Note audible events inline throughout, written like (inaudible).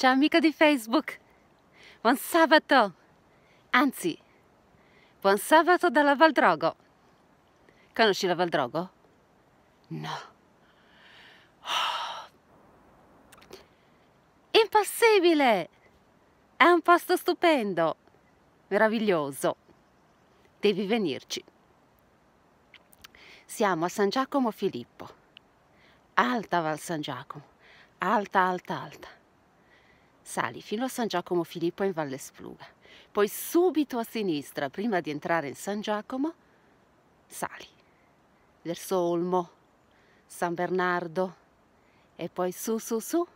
Ciao amico di Facebook, buon sabato, anzi, buon sabato dalla Valdrogo. Conosci la Valdrogo? No. Oh. (gasps) Impossibile! È un posto stupendo, meraviglioso. Devi venirci. Siamo a San Giacomo Filippo, alta Val San Giacomo, alta, alta, alta Sali fino a San Giacomo Filippo in Valle Spluga, poi subito a sinistra, prima di entrare in San Giacomo, sali verso Olmo, San Bernardo e poi su su su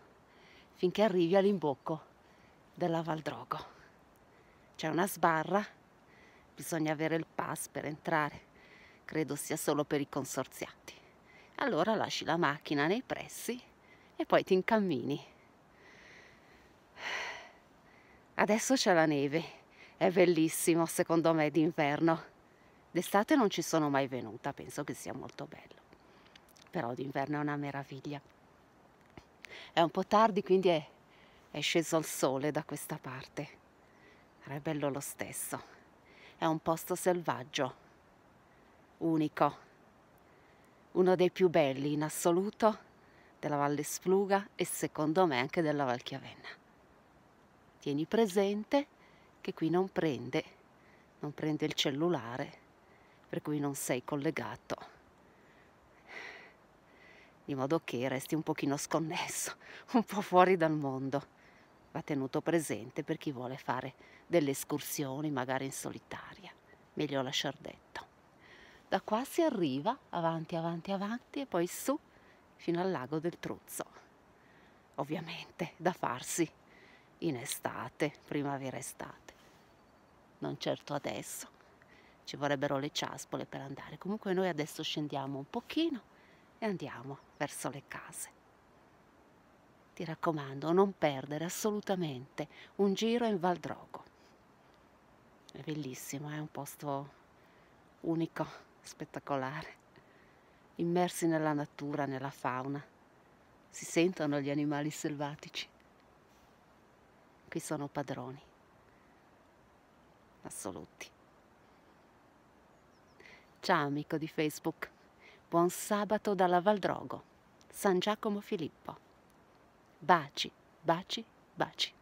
finché arrivi all'imbocco della Valdrogo. C'è una sbarra, bisogna avere il pass per entrare, credo sia solo per i consorziati. Allora lasci la macchina nei pressi e poi ti incammini Adesso c'è la neve, è bellissimo secondo me d'inverno. D'estate non ci sono mai venuta, penso che sia molto bello. Però d'inverno è una meraviglia. È un po' tardi, quindi è, è sceso il sole da questa parte. è bello lo stesso. È un posto selvaggio, unico, uno dei più belli in assoluto della Valle Spluga e secondo me anche della Valchiavenna tieni presente che qui non prende, non prende il cellulare, per cui non sei collegato, di modo che resti un pochino sconnesso, (laughs) un po' fuori dal mondo. Va tenuto presente per chi vuole fare delle escursioni, magari in solitaria, meglio lasciar detto. Da qua si arriva avanti, avanti, avanti e poi su fino al lago del Truzzo. Ovviamente da farsi in estate, primavera-estate, non certo adesso, ci vorrebbero le ciaspole per andare. Comunque noi adesso scendiamo un pochino e andiamo verso le case. Ti raccomando, non perdere assolutamente un giro in Val Drogo. È bellissimo, è un posto unico, spettacolare. Immersi nella natura, nella fauna, si sentono gli animali selvatici qui sono padroni assoluti. Ciao amico di Facebook, buon sabato dalla Valdrogo, San Giacomo Filippo. Baci, baci, baci.